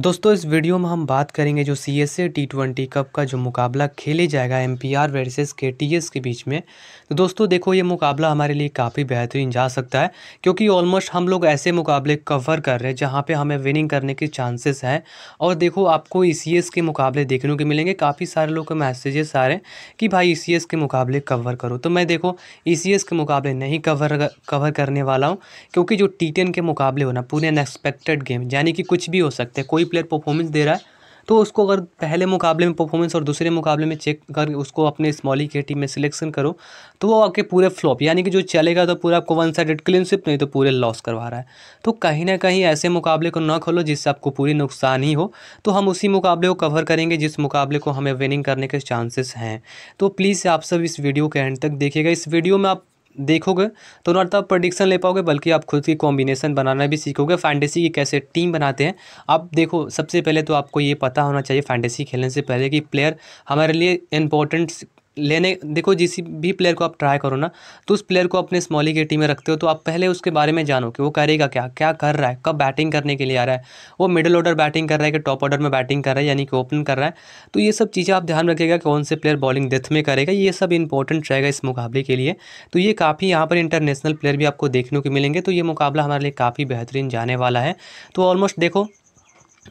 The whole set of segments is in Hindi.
दोस्तों इस वीडियो में हम बात करेंगे जो C S A T twenty cup का जो मुकाबला खेले जाएगा M P R versus K T S के बीच में तो दोस्तों देखो ये मुकाबला हमारे लिए काफ़ी बेहतरीन जा सकता है क्योंकि ऑलमोस्ट हम लोग ऐसे मुकाबले कवर कर रहे हैं जहाँ पे हमें विनिंग करने के चांसेस हैं और देखो आपको ई सी एस के मुकाबले देखने को मिलेंगे काफ़ी सारे लोग के मैसेजेस आ रहे हैं कि भाई ई सी एस के मुकाबले कवर करो तो मैं देखो ई सी एस के मुकाबले नहीं कवर कवर करने वाला हूँ क्योंकि जो टी टेन के मुकाबले होना पूरे अनएक्सपेक्टेड गेम यानी कि कुछ भी हो सकते हैं कोई प्लेयर परफॉर्मेंस दे रहा है तो उसको अगर पहले मुकाबले में परफॉर्मेंस और दूसरे मुकाबले में चेक कर उसको अपने स्मॉली के टीम में सिलेक्शन करो तो वो आपके पूरे फ्लॉप यानी कि जो चलेगा तो पूरा आपको वन साइड क्लीनशिप नहीं तो पूरे लॉस करवा रहा है तो कहीं ना कहीं ऐसे मुकाबले को ना खोलो जिससे आपको पूरी नुकसान ही हो तो हम उसी मुकाबले को कवर करेंगे जिस मुकाबले को हमें विनिंग करने के चांसेस हैं तो प्लीज़ आप सब इस वीडियो के एंड तक देखिएगा इस वीडियो में आप देखोगे तो ना तो आप प्रडिक्शन ले पाओगे बल्कि आप खुद की कॉम्बिनेशन बनाना भी सीखोगे फैंटेसी की कैसे टीम बनाते हैं आप देखो सबसे पहले तो आपको ये पता होना चाहिए फैंटेसी खेलने से पहले कि प्लेयर हमारे लिए इंपॉर्टेंट लेने देखो जिस भी प्लेयर को आप ट्राई करो ना तो उस प्लेयर को अपने स्मॉली के टीम में रखते हो तो आप पहले उसके बारे में जानो कि वो करेगा क्या क्या कर रहा है कब बैटिंग करने के लिए आ रहा है वो मिडिल ऑर्डर बैटिंग कर रहा है कि टॉप ऑर्डर में बैटिंग कर रहा है यानी कि ओपन कर रहा है तो ये सब चीज़ें आप ध्यान रखिएगा कौन से प्लेयर बॉलिंग डेथ में करेगा ये सब इंपॉर्टेंट रहेगा इस मुकाबले के लिए तो ये काफ़ी यहाँ पर इंटरनेशनल प्लेयर भी आपको देखने को मिलेंगे तो ये मुकाबला हमारे लिए काफ़ी बेहतरीन जाने वाला है तो ऑलमोस्ट देखो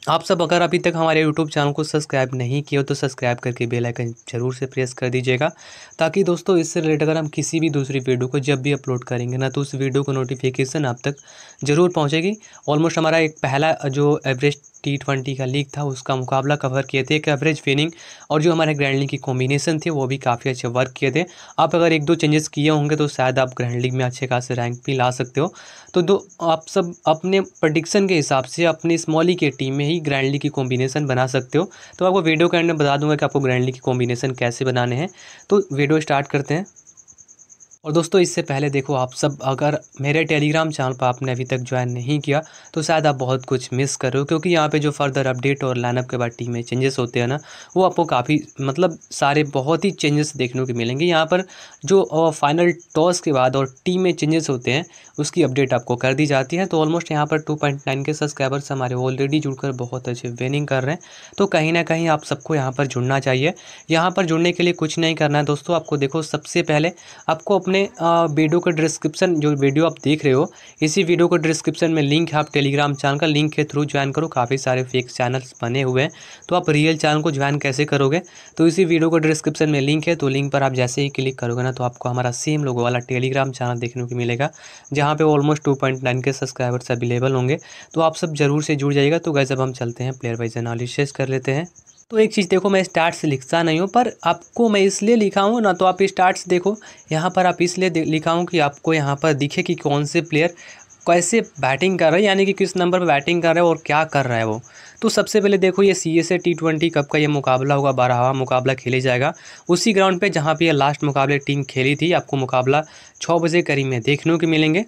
आप सब अगर अभी तक हमारे YouTube चैनल को सब्सक्राइब नहीं किया हो तो सब्सक्राइब करके बेल आइकन जरूर से प्रेस कर दीजिएगा ताकि दोस्तों इससे रिलेटेड अगर हम किसी भी दूसरी वीडियो को जब भी अपलोड करेंगे ना तो उस वीडियो को नोटिफिकेशन आप तक ज़रूर पहुंचेगी ऑलमोस्ट हमारा एक पहला जो एवरेस्ट टी ट्वेंटी का लीग था उसका मुकाबला कवर किए थे एक एवरेज फिनिंग और जो हमारे ग्रैंड लीग की कॉम्बिनेशन थे वो भी काफ़ी अच्छे वर्क किए थे आप अगर एक दो चेंजेस किए होंगे तो शायद आप ग्रैंड लीग में अच्छे खासे रैंक भी ला सकते हो तो दो आप सब अपने प्रडिक्शन के हिसाब से अपने स्मॉली के टीम में ही ग्रैंड लीग की कॉम्बिनेशन बना सकते हो तो आपको वीडियो के एंड में बता दूंगा कि आपको ग्रैंड लीग की कॉम्बिनेशन कैसे बनाने हैं तो वीडियो स्टार्ट करते हैं और दोस्तों इससे पहले देखो आप सब अगर मेरे टेलीग्राम चैनल पर आपने अभी तक ज्वाइन नहीं किया तो शायद आप बहुत कुछ मिस कर रहे हो क्योंकि यहाँ पे जो फर्दर अपडेट और लाइनअप के बाद टीम में चेंजेस होते हैं ना वो आपको काफ़ी मतलब सारे बहुत ही चेंजेस देखने को मिलेंगे यहाँ पर जो फाइनल टॉस के बाद और टीम में चेंजेस होते हैं उसकी अपडेट आपको कर दी जाती है तो ऑलमोस्ट यहाँ पर टू के सब्सक्राइबर्स हमारे ऑलरेडी जुड़कर बहुत अच्छे विनिंग कर रहे हैं तो कहीं ना कहीं आप सबको यहाँ पर जुड़ना चाहिए यहाँ पर जुड़ने के लिए कुछ नहीं करना है दोस्तों आपको देखो सबसे पहले आपको अपने वीडियो का डिस्क्रिप्शन जो वीडियो आप देख रहे हो इसी वीडियो का डिस्क्रिप्शन में लिंक है आप टेलीग्राम चैनल का लिंक के थ्रू ज्वाइन करो काफ़ी सारे फेक चैनल्स बने हुए हैं तो आप रियल चैनल को ज्वाइन कैसे करोगे तो इसी वीडियो का डिस्क्रिप्शन में लिंक है तो लिंक पर आप जैसे ही क्लिक करोगे ना तो आपको हमारा सेम लोगों वाला टेलीग्राम चैनल देखने को मिलेगा जहाँ पर almost two K subscribers available होंगे तो आप सब जरूर से जुड़ जाइएगा तो गैस अब हम चलते हैं प्लेयर वाइज एनालिसिस कर लेते हैं तो एक चीज़ देखो मैं स्टार्ट से लिखता नहीं हूँ पर आपको मैं इसलिए लिखा हूँ ना तो आप स्टार्ट देखो यहाँ पर आप इसलिए लिखा हूँ कि आपको यहाँ पर दिखे कि कौन से प्लेयर कैसे बैटिंग कर रहे हैं यानी कि किस नंबर पर बैटिंग कर रहा है और क्या कर रहा है वो तो सबसे पहले देखो ये C S A T twenty cup का ये मुकाबला होगा बारहवा मुकाबला खेले जाएगा उसी ग्राउंड पे जहाँ पे ये लास्ट मुकाबले टीम खेली थी आपको मुकाबला छः बजे करीब में देखने को मिलेंगे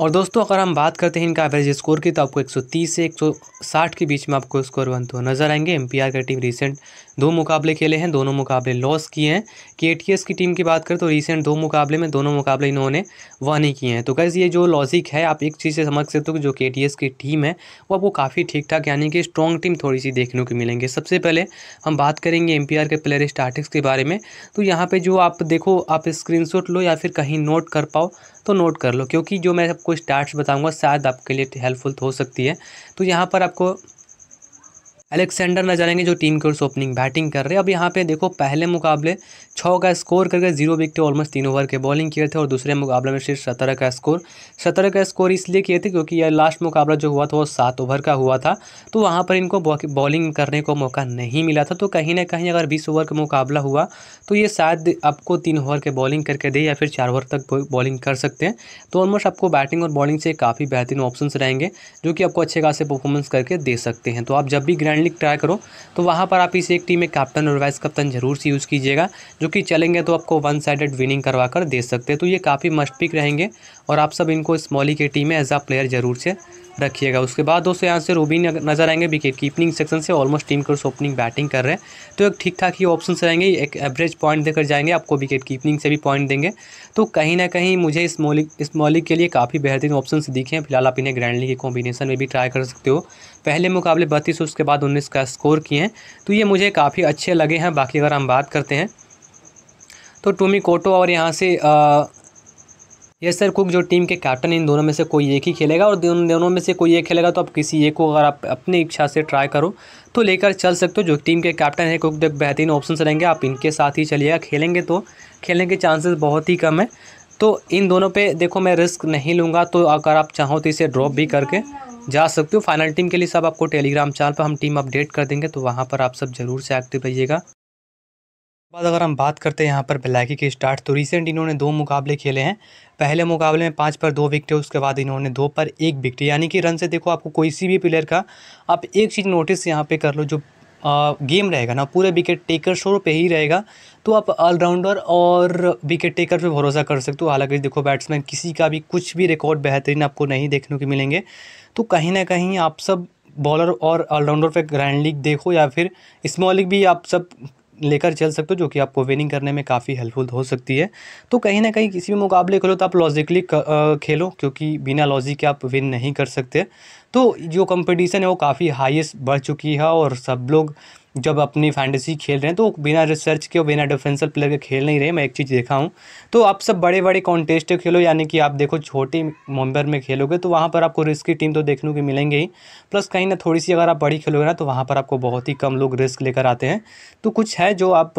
और दोस्तों अगर हम बात करते हैं इनका एवरेज स्कोर की तो आपको 130 से 160 के बीच में आपको स्कोर बनते हुए नजर आएंगे एम पी आर की टीम रिसेंट दो मुकाबले खेले हैं दोनों मुकाबले लॉस किए हैं के की टीम की बात करें तो रिसेंट दो मुकाबले में दोनों मुकाबले इन्होंने वन ही किए हैं तो गैस ये जो लॉजिक है आप एक चीज़ से समझ सकते हो कि जो के की टीम है वो आपको काफ़ी ठीक ठाक यानी कि स्ट्रॉन्ग टीम थोड़ी सी देखने को मिलेंगे सबसे पहले हम बात करेंगे एम के प्लेयर स्टार्टिक्स के बारे में तो यहाँ पर जो आप देखो आप स्क्रीन लो या फिर कहीं नोट कर पाओ तो नोट कर लो क्योंकि जो मैं आपको स्टार्ट बताऊँगा शायद आपके लिए हेल्पफुल हो सकती है तो यहाँ पर आपको अलेक्सेंडर नजर आएंगे जो टीम के ओर से ओपनिंग बैटिंग कर रहे हैं अब यहाँ पे देखो पहले मुकाबले छः का स्कोर करके जीरो विकेट ऑलमोस्ट तीन ओवर के बॉलिंग किए थे और दूसरे मुकाबले में सिर्फ सत्रह का स्कोर सत्रह का स्कोर इसलिए किए थे क्योंकि यह लास्ट मुकाबला जो हुआ था वो सात ओवर का हुआ था तो वहाँ पर इनको बॉलिंग करने को मौका नहीं मिला था तो कहीं ना कहीं अगर बीस ओवर का मुकाबला हुआ तो ये शायद आपको तीन ओवर के बॉलिंग करके दे या फिर चार ओवर तक बॉलिंग कर सकते हैं तो ऑलमोस्ट आपको बैटिंग और बॉलिंग से काफ़ी बेहतरीन ऑप्शन रहेंगे जो कि आपको अच्छे खासे परफॉर्मेंस करके दे सकते हैं तो आप जब भी ग्रैंड लीग ट्राई करो तो वहाँ पर आप इसे एक टीम में कैप्टन और वाइस कप्तान जरूर से यूज़ कीजिएगा जो कि चलेंगे तो आपको वन साइडेड विनिंग करवा कर दे सकते हैं तो ये काफ़ी मस्ट पिक रहेंगे और आप सब इनको स्मॉली के टीम में एज आ प्लेयर जरूर से रखिएगा उसके बाद दोस्तों यहाँ से रूबी नजर आएंगे विकेट कीपनिंग सेक्शन से ऑलमोस्ट टीम कोर्स ओपनिंग बैटिंग कर रहे हैं तो एक ठीक ठाक ही ऑप्शन रहेंगे एक एवरेज पॉइंट देकर जाएंगे आपको विकेट कीपनिंग से भी पॉइंट देंगे तो कहीं ना कहीं मुझे इस मॉलिक इस मौलिक के लिए काफ़ी बेहतरीन ऑप्शन दिखे हैं फिलहाल आप इन्हें ग्रैंडली के कॉम्बिनेशन में भी ट्राई कर सकते हो पहले मुकाबले बत्तीस उसके बाद उन्नीस का स्कोर किए हैं तो ये मुझे काफ़ी अच्छे लगे हैं बाकी अगर हम बात करते हैं तो टोमी कोटो और यहाँ से ये सर कुक जो टीम के कैप्टन इन दोनों में से कोई एक ही खेलेगा और दोनों दोनों में से कोई एक खेलेगा तो आप किसी एक को अगर आप अपनी इच्छा से ट्राई करो तो लेकर चल सकते हो जो टीम के कैप्टन है कुक देख बेहतरीन ऑप्शन रहेंगे आप इनके साथ ही चलिएगा खेलेंगे तो खेलने के चांसेस बहुत ही कम है तो इन दोनों पर देखो मैं रिस्क नहीं लूँगा तो अगर आप चाहो तो इसे ड्रॉप भी करके जा सकते हो फाइनल टीम के लिए सब आपको टेलीग्राम चैनल पर हम टीम अपडेट कर देंगे तो वहाँ पर आप सब ज़रूर से एक्टिव रहिएगा बाद अगर हम बात करते हैं यहाँ पर ब्लैकी के स्टार्ट तो रिसेंट इन्होंने दो मुकाबले खेले हैं पहले मुकाबले में पाँच पर दो विकटें उसके बाद इन्होंने दो पर एक विकट यानी कि रन से देखो आपको कोई सी भी प्लेयर का आप एक चीज़ नोटिस यहाँ पे कर लो जो आ, गेम रहेगा ना पूरे विकेट टेकर शोर पे ही रहेगा तो आप ऑलराउंडर और विकेट टेकर पर भरोसा कर सकते हो हालांकि देखो बैट्समैन किसी का भी कुछ भी रिकॉर्ड बेहतरीन आपको नहीं देखने को मिलेंगे तो कहीं ना कहीं आप सब बॉलर और ऑलराउंडर पे ग्रैंड लीग देखो या फिर स्मॉल लीग भी आप सब लेकर चल सकते हो जो कि आपको विनिंग करने में काफ़ी हेल्पफुल हो सकती है तो कहीं ना कहीं किसी भी मुकाबले खेलो तो आप लॉजिकली खेलो क्योंकि बिना लॉजिक के आप विन नहीं कर सकते तो जो कंपटीशन है वो काफ़ी हाईएस्ट बढ़ चुकी है और सब लोग जब अपनी फैंटेसी खेल रहे हैं तो बिना रिसर्च के और बिना डिफेंसल प्लेयर के खेल नहीं रहे मैं एक चीज़ देखा हूँ तो आप सब बड़े बड़े कॉन्टेस्ट खेलो यानी कि आप देखो छोटे मेम्बर में खेलोगे तो वहाँ पर आपको रिस्क की टीम तो देखने को मिलेंगे ही प्लस कहीं ना थोड़ी सी अगर आप बड़ी खेलोगे ना तो वहाँ पर आपको बहुत ही कम लोग रिस्क लेकर आते हैं तो कुछ है जो आप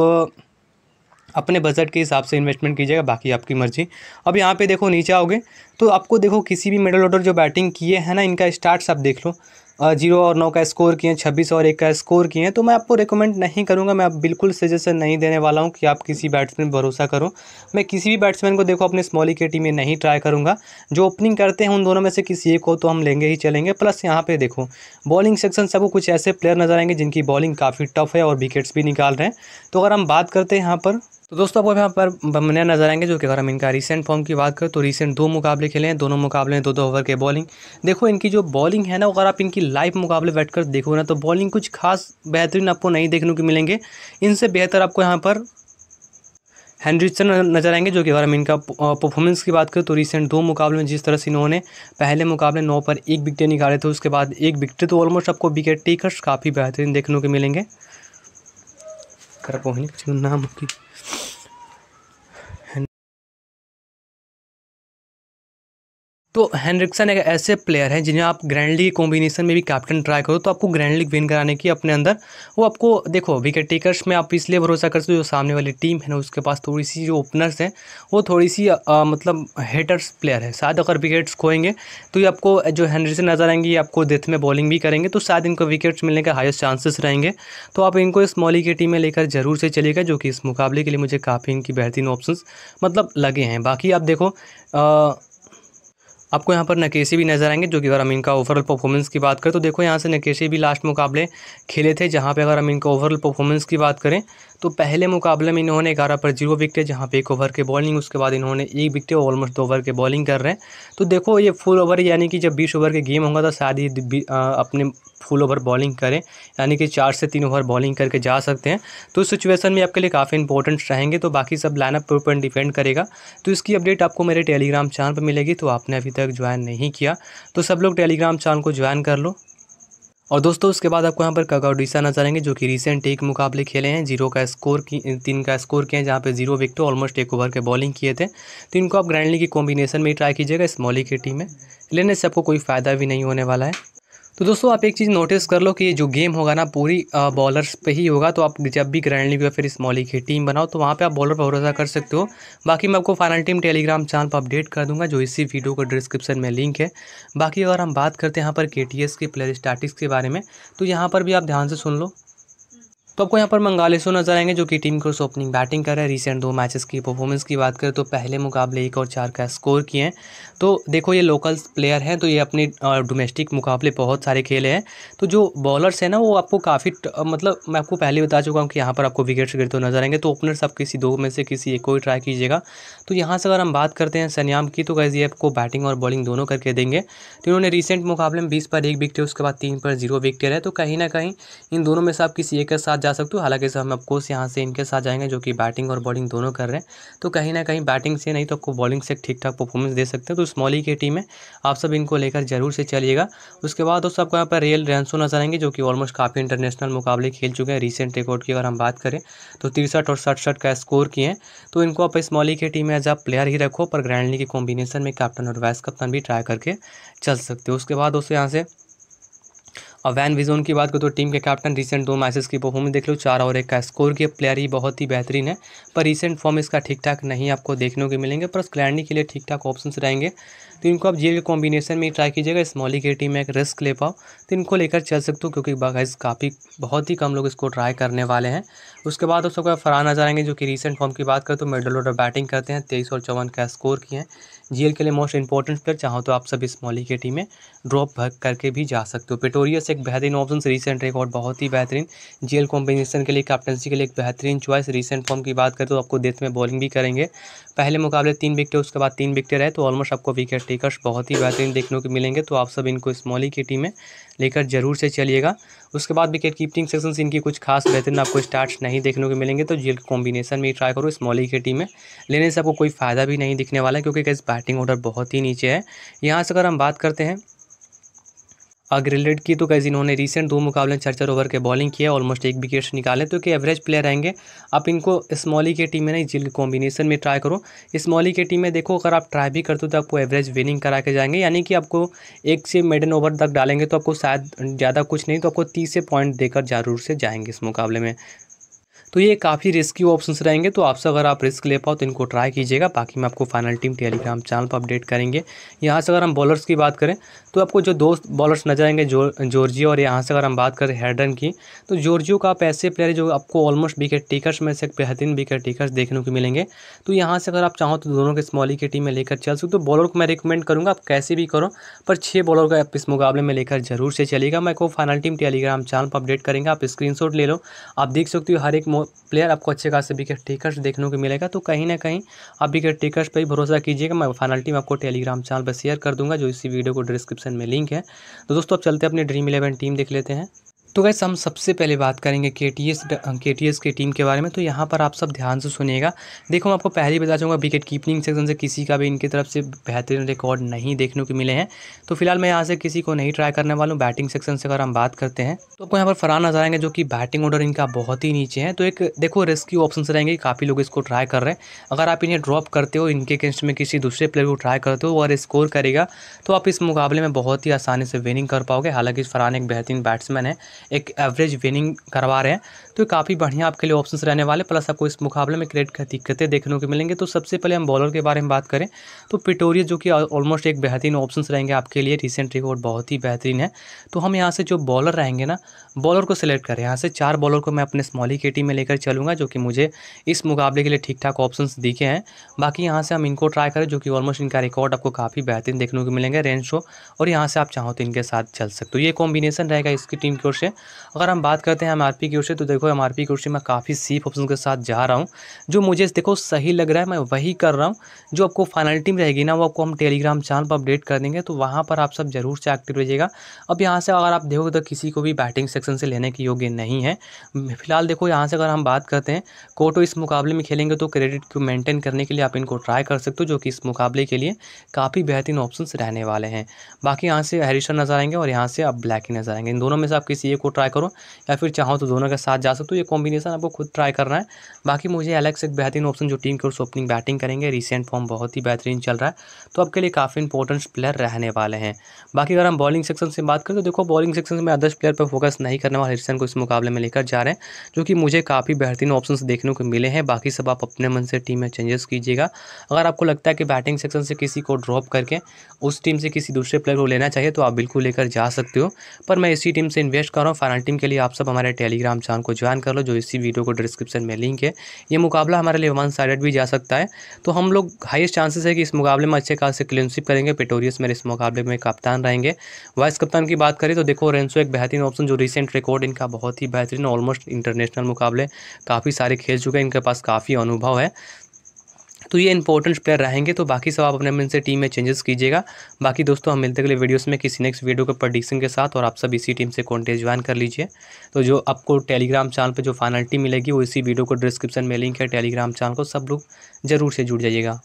अपने बजट के हिसाब से इन्वेस्टमेंट कीजिएगा बाकी आपकी मर्जी अब यहाँ पे देखो नीचे आओगे तो आपको देखो किसी भी मिडल ऑर्डर जो बैटिंग किए हैं ना इनका स्टार्ट्स आप देख लो जीरो और नौ का स्कोर किए हैं छब्बीस और एक का स्कोर किए हैं तो मैं आपको रिकमेंड नहीं करूंगा मैं आप बिल्कुल सजेशन नहीं देने वाला हूं कि आप किसी बैट्समैन भरोसा करो मैं किसी भी बैट्समैन को देखो अपने स्मॉली के टीम में नहीं ट्राई करूंगा जो ओपनिंग करते हैं उन दोनों में से किसी एक को तो हम लेंगे ही चलेंगे प्लस यहाँ पर देखो बॉलिंग सेक्शन सबको कुछ ऐसे प्लेयर नजर आएंगे जिनकी बॉलिंग काफ़ी टफ है और विकेट्स भी निकाल रहे हैं तो अगर हम बात करते हैं यहाँ पर तो दोस्तों आपको यहाँ पर बमनिया नजर आएंगे जो कि अगर हम इनका रिसेंट फॉर्म की बात करें तो रिसेंट दो मुकाबले खेले हैं दोनों मुकाबले दो दो ओवर के बॉलिंग देखो इनकी जो बॉलिंग है ना अगर आप इनकी लाइव मुकाबले बैठ कर देखो ना तो बॉलिंग कुछ खास बेहतरीन आपको नहीं देखने को मिलेंगे इनसे बेहतर आपको यहाँ पर हेनरिचन नजर आएंगे जो कि अगर हम इनका परफॉर्मेंस की बात करें तो रिसेंट दो मुकाबले में जिस तरह से इन्होंने पहले मुकाबले नौ पर एक विकेट निकाले थे उसके बाद एक विकटे तो ऑलमोस्ट आपको विकेट टेकर्स काफ़ी बेहतरीन देखने को मिलेंगे कर नाम की तो हैंड्रिक्सन एक ऐसे प्लेयर हैं जिन्हें आप ग्रैंड लीग कॉम्बिनेशन में भी कैप्टन ट्राई करो तो आपको ग्रैंड लीग विन कराने की अपने अंदर वो आपको देखो विकेट टेकर्स में आप इसलिए भरोसा कर सकते हो जो सामने वाली टीम है ना उसके पास थोड़ी सी जो ओपनर्स हैं वो थोड़ी सी आ, मतलब हेटर्स प्लेयर है शायद अगर विकेट्स खोएंगे तो ये आपको जो हैंड्रिक्सन नजर आएंगे ये आपको डेथ में बॉलिंग भी करेंगे तो शायद इनको विकेट्स मिलने के हाइस्ट चांसेस रहेंगे तो आप इनको इस मौली की टीम में लेकर जरूर से चलिएगा जो कि इस मुकाबले के लिए मुझे काफ़ी इनकी बेहतरीन ऑप्शन मतलब लगे हैं बाकी आप देखो आपको यहाँ पर नकेशी भी नज़र आएंगे जो कि अगर हम इनका ओवरऑल परफॉर्मेंस की बात करें तो देखो यहाँ से नकेशी भी लास्ट मुकाबले खेले थे जहाँ पर अगर हम इनका ओवरऑल परफॉर्मेंस की बात करें तो पहले मुकाबले में इन्होंने ग्यारह पर जीरो विकटे जहाँ पे एक ओवर के बॉलिंग उसके बाद इन्होंने एक विकटे ऑलमोस्ट दो ओवर के बॉलिंग कर रहे हैं तो देखो ये फुल ओवर यानी कि जब बीस ओवर के गेम होगा तो शायद ही अपने फुल ओवर बॉलिंग करें यानी कि चार से तीन ओवर बॉलिंग करके जा सकते हैं तो इस सिचुएशन में आपके लिए काफ़ी इंपॉर्टेंट रहेंगे तो बाकी सब लाइनअप के ऊपर डिपेंड करेगा तो इसकी अपडेट आपको मेरे टेलीग्राम चैनल पर मिलेगी तो आपने अभी तक ज्वाइन नहीं किया तो सब लोग टेलीग्राम चैनल को ज्वाइन कर लो और दोस्तों उसके बाद आपको यहाँ पर कगाउडिसा नजर आएंगे जो कि रिसेंट एक मुकाबले खेले हैं जीरो का स्कोर की तीन का स्कोर किए हैं जहाँ पे जीरो विकेट ऑलमोस्ट एक ओवर के बॉलिंग किए थे तो इनको आप ग्रैंडली की कॉम्बिनेशन में ही ट्राई कीजिएगा स्मॉली की टीम में लेने से आपको कोई फ़ायदा भी नहीं होने वाला है तो दोस्तों आप एक चीज़ नोटिस कर लो कि ये जो गेम होगा ना पूरी बॉलर्स पे ही होगा तो आप जब भी ग्रैंड लीग या फिर स्मॉल लीग की टीम बनाओ तो वहाँ पे आप बॉलर पर भरोसा कर सकते हो बाकी मैं आपको फाइनल टीम टेलीग्राम चैनल पर अपडेट कर दूंगा जो इसी वीडियो को डिस्क्रिप्शन में लिंक है बाकी अगर हम बात करते हैं यहाँ पर के के प्लेयर स्टैटिक्स के बारे में तो यहाँ पर भी आप ध्यान से सुन लो तो आपको यहाँ पर मंगालेसो नजर आएंगे जो कि टीम को ओपनिंग बैटिंग कर रहे हैं रिसेंट दो मैचेस की परफॉर्मेंस की बात करें तो पहले मुकाबले एक और चार का स्कोर किए हैं तो देखो ये लोकल प्लेयर हैं तो ये अपने डोमेस्टिक मुकाबले बहुत सारे खेले हैं तो जो बॉलर्स हैं ना वो आपको काफ़ी मतलब मैं आपको पहले बता चुका हूँ कि यहाँ पर आपको विकेट्स गिरते नजर आएंगे तो ओपनर्स आप किसी दो में से किसी एक को ही ट्राई कीजिएगा तो यहाँ से अगर हम बात करते हैं सन्याम की तो कैसे ये आपको बैटिंग और बॉलिंग दोनों करके देंगे तो इन्होंने रिसेंट मुकाबले में बीस पर एक विकटे उसके बाद तीन पर जीरो विकटे रहे तो कहीं ना कहीं इन दोनों में से आप किसी एक के साथ जा सकते हो हालांकि हम कोर्स यहाँ से इनके साथ जाएंगे जो कि बैटिंग और बॉलिंग दोनों कर रहे हैं तो कहीं ना कहीं बैटिंग से नहीं तो आपको बॉलिंग से ठीक ठाक परफॉर्मेंस दे सकते हैं तो स्मॉली की टीम है आप सब इनको लेकर जरूर से चलिएगा उसके बाद दोस्तों आपको यहाँ पर रियल रैनसो नजर आएंगे जो कि ऑलमोस्ट काफ़ी इंटरनेशनल मुकाबले खेल चुके हैं रिसेंट रिकॉर्ड की अगर हम बात करें तो तिरसठ और सड़सठ का स्कोर किए हैं तो इनको आप स्मॉली की टीम में एज आ प्लेयर ही रखो पर ग्रैंडली के कॉम्बिनेशन में कैप्टन और वाइस कप्तान भी ट्राई करके चल सकते हो उसके बाद दोस्तों यहाँ से और वैन विजोन की बात करो तो टीम के कैप्टन रिसेंट दो मैचेस की परफॉर्मेंस देख लो चार और एक का स्कोर के प्लेयर ही बहुत ही बेहतरीन है पर रिसेंट फॉर्म इसका ठीक ठाक नहीं आपको देखने को मिलेंगे पर क्लैंडी के लिए ठीक ठाक ऑप्शन रहेंगे तो इनको आप जीएल के कॉम्बिनेशन में ट्राई कीजिएगा स्मॉली की टीम में एक रिस्क ले पाओ तो इनको लेकर चल सकते हो क्योंकि गाइस काफ़ी बहुत ही कम लोग इसको ट्राई करने वाले हैं उसके बाद आप फरहान आ जाएंगे जो कि रिसेंट फॉर्म की बात करें तो मिडल ऑर्डर बैटिंग करते हैं तेईस और चौवन का स्कोर किए हैं जीएल के लिए मोस्ट इंपॉर्टेंट प्लेयर चाहो तो आप इस स्मॉली की टीम में ड्रॉप करके भी जा सकते हो पेटोरियस एक बेहतरीन ऑप्शन रिसेंट एक और बहुत ही बेहतरीन जीएल कॉम्बिनेशन के लिए कैप्टनसी के लिए एक बेहतरीन चॉइस रिसेंट फॉर्म की बात करें तो आपको देश में बॉलिंग भी करेंगे पहले मुकाबले तीन विकेट उसके बाद तीन विकेट रहे तो ऑलमोस्ट आपको विकेट टेकर्स बहुत ही बेहतरीन देखने को मिलेंगे तो आप सब इनको स्मॉली की टीम में लेकर जरूर से चलिएगा उसके बाद विकेट कीपिंग सेक्शन से इनकी कुछ खास बेहतरीन आपको स्टार्ट नहीं देखने को मिलेंगे तो जीएल कॉम्बिनेशन में ट्राई करो स्मॉली की टीम में लेने से आपको कोई फ़ायदा भी नहीं दिखने वाला क्योंकि बैटिंग ऑर्डर बहुत ही नीचे है यहाँ से अगर हम बात करते हैं अग्रिलेड की तो कैसे इन्होंने रिसेंट दो मुकाबले चार ओवर के बॉलिंग किया ऑलमोस्ट एक विकेट निकाले तो कि एवरेज प्लेयर रहेंगे आप इनको स्मॉली के टीम में नहीं जिल कॉम्बिनेशन में ट्राई करो स्मॉली के टीम में देखो अगर आप ट्राई भी करते हो तो आपको एवरेज विनिंग करा के जाएंगे यानी कि आपको एक से मिडन ओवर तक डालेंगे तो आपको शायद ज़्यादा कुछ नहीं तो आपको तीस से पॉइंट देकर ज़रूर से जाएंगे इस मुकाबले में तो ये काफ़ी रिस्की ऑप्शंस रहेंगे तो आपसे अगर आप रिस्क ले पाओ तो इनको ट्राई कीजिएगा बाकी मैं आपको फाइनल टीम टेलीग्राम चैनल पर अपडेट करेंगे यहाँ से अगर हम बॉलर्स की बात करें तो आपको जो दोस्त बॉलर्स नजर आएंगे जो जॉर्जियो और यहाँ से अगर हम बात करें हेडन की तो जॉर्जियो का आप ऐसे प्लेयर जो आपको ऑलमोस्ट विकेट टेकर्स में से बेहतरीन विकेट टेकर्स देखने को मिलेंगे तो यहाँ से अगर आप चाहो तो दोनों के स्मॉली की टीम में लेकर चल सकते हो तो बॉलर को मैं रिकमेंड करूँगा आप कैसे भी करो पर छः बॉलर का इस मुकाबले में लेकर जरूर से चलेगा मैं को फाइनल टीम टेलीग्राम चैनल पर अपडेट करेंगे आप स्क्रीनशॉट ले लो आप देख सकते हो हर एक प्लेयर आपको अच्छे खास विकेट टेकर्स देखने को मिलेगा तो कहीं ना कहीं आप विकेट टेकर्स पर ही भरोसा कीजिएगा मैं फाइनल टीम आपको टेलीग्राम चैनल पर शेयर कर दूंगा जो इसी वीडियो को डिस्क्रिप्शन में लिंक है तो दोस्तों अब चलते अपनी ड्रीम इलेवन टीम देख लेते हैं तो वैसे हम सबसे पहले बात करेंगे के टी एस के टी एस की टीम के बारे में तो यहाँ पर आप सब ध्यान से सुनेगा देखो मैं आपको पहले बता चाहूँगा विकेट कीपिंग सेक्शन से किसी का भी इनकी तरफ से बेहतरीन रिकॉर्ड नहीं देखने को मिले हैं तो फिलहाल मैं यहाँ से किसी को नहीं ट्राई करने वाला हूँ बैटिंग सेक्शन से अगर हम बात करते हैं तो आपको यहाँ पर फरहान नजर आएंगे जो कि बैटिंग ऑर्डर इनका बहुत ही नीचे है तो एक देखो रेस्क्यू ऑप्शन रहेंगे काफ़ी लोग इसको ट्राई कर रहे हैं अगर आप इन्हें ड्रॉप करते हो इनके अगेंस्ट में किसी दूसरे प्लेयर को ट्राई करते हो और स्कोर करेगा तो आप इस मुकाबले में बहुत ही आसानी से विनिंग कर पाओगे हालांकि फरहान एक बेहतरीन बैट्समैन है एक एवरेज विनिंग करवा रहे हैं तो काफ़ी बढ़िया आपके लिए ऑप्शन रहने वाले प्लस आपको इस मुकाबले में क्रिकेट दिक्कतें देखने को मिलेंगे तो सबसे पहले हम बॉलर के बारे में बात करें तो पिटोरियस जो कि ऑलमोस्ट एक बेहतरीन ऑप्शन रहेंगे आपके लिए रिसेंट रिकॉर्ड बहुत ही बेहतरीन है तो हम यहाँ से जो बॉलर रहेंगे ना बॉलर को सिलेक्ट करें यहाँ से चार बॉलर को मैं अपने स्मॉली के टीम में लेकर चलूँगा जो कि मुझे इस मुकाबले के लिए ठीक ठाक ऑप्शन दिखे हैं बाकी यहाँ से हम इनको ट्राई करें जो कि ऑलमोस्ट इनका रिकॉर्ड आपको काफ़ी बेहतरीन देखने को मिलेंगे रेंज शो और यहाँ से आप चाहो तो इनके साथ चल सकते हो ये कॉम्बिनेशन रहेगा इसकी टीम की ओर से अगर हम बात करते हैं एम आर पी की कुर्सी तो देखो एम आर पी कुर्सी मैं काफ़ी सीप ऑप्शन के साथ जा रहा हूँ जो मुझे देखो सही लग रहा है मैं वही कर रहा हूँ जो आपको फाइनलिटी में रहेगी ना वो आपको हम टेलीग्राम चैनल पर अपडेट कर देंगे तो वहाँ पर आप सब जरूर से एक्टिव रहिएगा अब यहाँ से अगर आप देखोगे तो किसी को भी बैटिंग सेक्शन से लेने के योग्य नहीं है फिलहाल देखो यहाँ से अगर हम बात करते हैं कोटो इस मुकाबले में खेलेंगे तो क्रेडिट को मेंटेन करने के लिए आप इनको ट्राई कर सकते हो जो कि इस मुकाबले के लिए काफ़ी बेहतरीन ऑप्शंस रहने वाले हैं बाकी यहाँ से हैरिसन नज़र आएंगे और यहाँ से आप ब्लैक ही नज़र आएंगे इन दोनों में से आप किसी एक को ट्राई करो या फिर चाहो तो दोनों के साथ जा सकते हो ये कॉम्बिनेशन आपको खुद ट्राई करना है बाकी मुझे एलेक्स एक बेहतरीन ऑप्शन जो टीम के उस ओपनिंग बैटिंग करेंगे रिसेंट फॉर्म बहुत ही बेहतरीन चल रहा है तो आपके लिए काफ़ी इंपॉर्टेंट प्लेयर रहने वाले हैं बाकी अगर हम बॉलिंग सेक्शन से बात करें तो देखो बॉलिंग सेक्शन में अदर्श प्लेयर पर फोकस नहीं करने वाले रिसेंट को इस मुकाबले में लेकर जा रहे हैं जो कि मुझे काफ़ी बेहतरीन ऑप्शन देखने को मिले हैं बाकी सब आप अपने मन से टीम में चेंजेस कीजिएगा अगर आपको लगता है कि बैटिंग सेक्शन से किसी को ड्रॉप करके उस टीम से किसी दूसरे प्लेयर को लेना चाहिए तो आप बिल्कुल लेकर जा सकते हो पर मैं इसी टीम से इन्वेस्ट कर रहा हूँ फाइनल टीम के लिए आप सब हमारे टेलीग्राम चैनल को ज्वाइन कर लो जो इसी वीडियो को डिस्क्रिप्शन में लिंक है ये मुकाबला हमारे लिए वन साइड भी जा सकता है तो हम लोग हाइस्ट चांसेस है कि इस मुकाबले में अच्छे खासे क्लीनशिप करेंगे पेटोरियस मेरे इस मुकाबले में कप्तान रहेंगे वाइस कप्तान की बात करें तो देखो रेंसो एक बेहतरीन ऑप्शन जो रिसेंट रिकॉर्ड इनका बहुत ही बेहतरीन ऑलमोस्ट इंटरनेशनल मुकाबले काफ़ी सारे खेल चुके हैं इनके पास काफ़ी अनुभव है तो ये इंपॉर्टेंट प्लेयर रहेंगे तो बाकी सब आप अपने मन से टीम में चेंजेस कीजिएगा बाकी दोस्तों हम मिलते अगले वीडियोस में किसी नेक्स्ट वीडियो के प्रडिक्शन के साथ और आप सब इसी टीम से कॉन्टेस्ट ज्वाइन कर लीजिए तो जो आपको टेलीग्राम चैनल पर जो फाइनल टीम मिलेगी वो इसी वीडियो को डिस्क्रिप्शन में लिंक है टेलीग्राम चैनल को सब लोग जरूर से जुड़ जाइएगा